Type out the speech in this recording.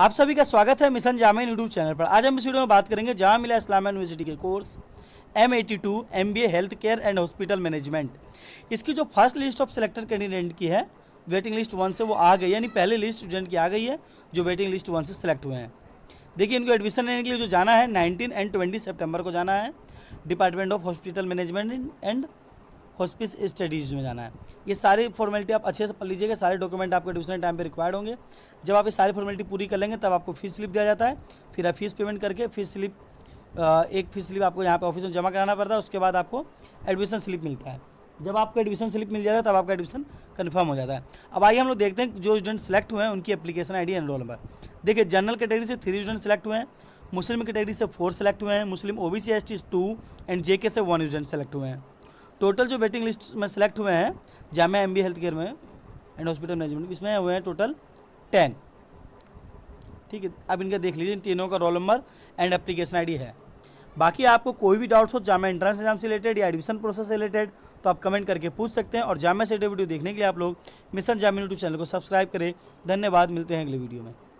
आप सभी का स्वागत है मिशन जामा यूट्यूब चैनल पर आज हम इस वीडियो में बात करेंगे जामा मिला इस्लाम यूनिवर्सिटी के course M A T two M B A health care and hospital management इसकी जो first list of selected candidate की है वेटिंग लिस्ट वन से वो आ गई यानी पहले लिस्ट स्टूडेंट की आ गई है जो वेटिंग लिस्ट वन से सिलेक्ट हुए हैं देखिए इनको एडमिशन लेने के लिए जो जाना है नाइनटीन एंड ट्वेंटी सेप्टेम्बर को जाना है department of hospital management and hospice studies में जाना है ये सारी फॉर्मेलिटी आप अच्छे से पढ़ लीजिएगा सारे डॉक्यूमेंट आपके ट्यूशन टाइम पर रिक्वायर्ड होंगे जब आप ये सारी फॉर्मेलिटी पूरी कर लेंगे तब आपको फीस स्लिप दिया जाता है फिर आप फीस पेमेंट करके फीस स्लिप एक फीस स्लिप आपको यहाँ पे ऑफिस में जमा कराना पड़ता है उसके बाद आपको एडमिशन स्लिप मिलता है जब आपको एडमिशन स्लिप मिल जाता है तब आपका एडमिशन कन्फर्म हो जाता है अब आइए हम लोग देखते हैं जो स्टूडेंट सेलेक्ट हुए हैं उनकी application ID and roll number देखिए जनरल कैटेगरी से थ्री स्टूडेंट सेलेक्ट हुए हैं मुस्लिम कैटेगरी से फोर सेलेक्ट हुए हैं Muslim O B C S two and J K से वन स्टूडेंट सेलेक्ट हुए हैं टोटल जो वेटिंग लिस्ट में सेलेक्ट हुए हैं जामा एम हेल्थ केयर में एंड हॉस्पिटल मैनेजमेंट इसमें हुए हैं टोटल टेन ठीक है अब इनका देख लीजिए इन तीनों का roll number and application ID है बाकी आपको कोई भी डाउट्स हो जामा एंट्रेंस एग्जाम से रिलेटेड या एडमिशन प्रोसेस से रिलेटेड तो आप कमेंट करके पूछ सकते हैं और जामा से वीडियो देखने के लिए आप लोग मिशन जामा यूट्यूब चैनल को सब्सक्राइब करें धन्यवाद मिलते हैं अगले वीडियो में